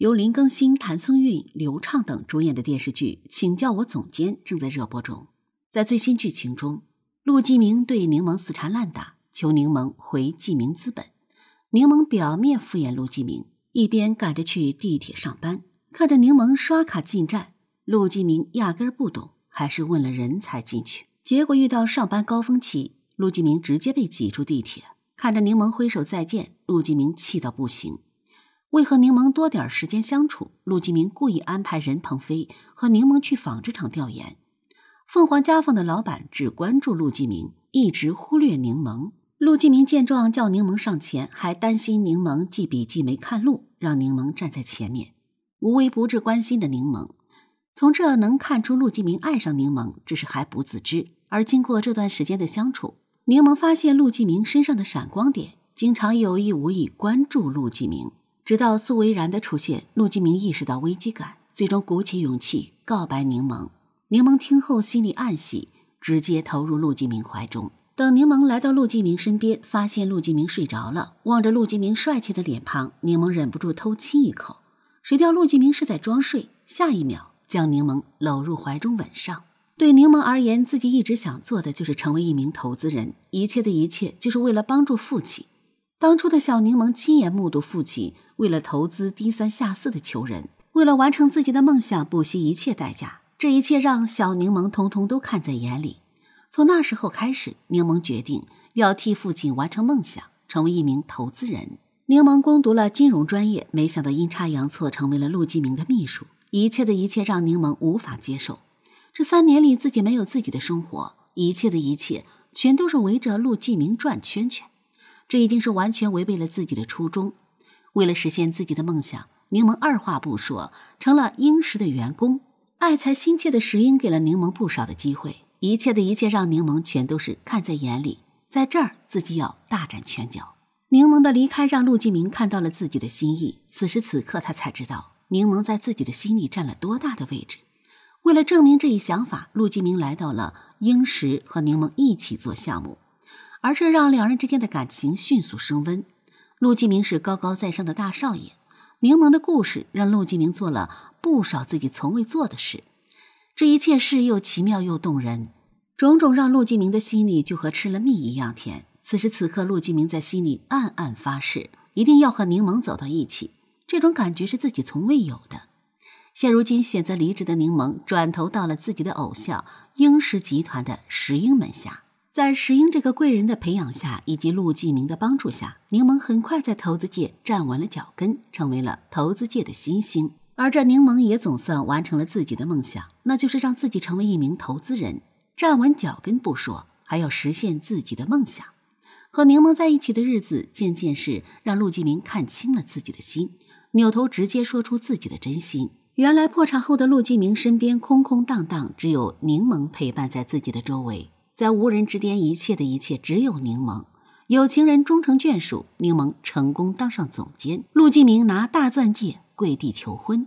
由林更新、谭松韵、刘畅等主演的电视剧《请叫我总监》正在热播中。在最新剧情中，陆继明对柠檬死缠烂打，求柠檬回继明资本。柠檬表面敷衍陆继明，一边赶着去地铁上班。看着柠檬刷卡进站，陆继明压根儿不懂，还是问了人才进去。结果遇到上班高峰期，陆继明直接被挤出地铁。看着柠檬挥手再见，陆继明气到不行。为和柠檬多点时间相处，陆继明故意安排任鹏飞和柠檬去纺织厂调研。凤凰家纺的老板只关注陆继明，一直忽略柠檬。陆继明见状，叫柠檬上前，还担心柠檬记笔记没看路，让柠檬站在前面，无微不至关心着柠檬。从这能看出陆继明爱上柠檬，只是还不自知。而经过这段时间的相处，柠檬发现陆继明身上的闪光点，经常有意无意关注陆继明。直到苏维然的出现，陆继明意识到危机感，最终鼓起勇气告白柠檬。柠檬听后心里暗喜，直接投入陆继明怀中。等柠檬来到陆继明身边，发现陆继明睡着了，望着陆继明帅气的脸庞，柠檬忍不住偷亲一口。谁料陆继明是在装睡，下一秒将柠檬搂入怀中吻上。对柠檬而言，自己一直想做的就是成为一名投资人，一切的一切就是为了帮助父亲。当初的小柠檬亲眼目睹父亲为了投资低三下四的求人，为了完成自己的梦想不惜一切代价。这一切让小柠檬通通都看在眼里。从那时候开始，柠檬决定要替父亲完成梦想，成为一名投资人。柠檬攻读了金融专业，没想到阴差阳错成为了陆继明的秘书。一切的一切让柠檬无法接受。这三年里，自己没有自己的生活，一切的一切全都是围着陆继明转圈圈。这已经是完全违背了自己的初衷。为了实现自己的梦想，柠檬二话不说成了英石的员工。爱才心切的石英给了柠檬不少的机会，一切的一切让柠檬全都是看在眼里。在这儿，自己要大展拳脚。柠檬的离开让陆继明看到了自己的心意。此时此刻，他才知道柠檬在自己的心里占了多大的位置。为了证明这一想法，陆继明来到了英石，和柠檬一起做项目。而这让两人之间的感情迅速升温。陆继明是高高在上的大少爷，柠檬的故事让陆继明做了不少自己从未做的事。这一切事又奇妙又动人，种种让陆继明的心里就和吃了蜜一样甜。此时此刻，陆继明在心里暗暗发誓，一定要和柠檬走到一起。这种感觉是自己从未有的。现如今选择离职的柠檬，转投到了自己的偶像英石集团的石英门下。在石英这个贵人的培养下，以及陆继明的帮助下，柠檬很快在投资界站稳了脚跟，成为了投资界的新星。而这柠檬也总算完成了自己的梦想，那就是让自己成为一名投资人，站稳脚跟不说，还要实现自己的梦想。和柠檬在一起的日子，渐渐是让陆继明看清了自己的心，扭头直接说出自己的真心。原来破产后的陆继明身边空空荡荡，只有柠檬陪伴在自己的周围。在无人之巅，一切的一切，只有柠檬。有情人终成眷属，柠檬成功当上总监。陆继明拿大钻戒跪地求婚。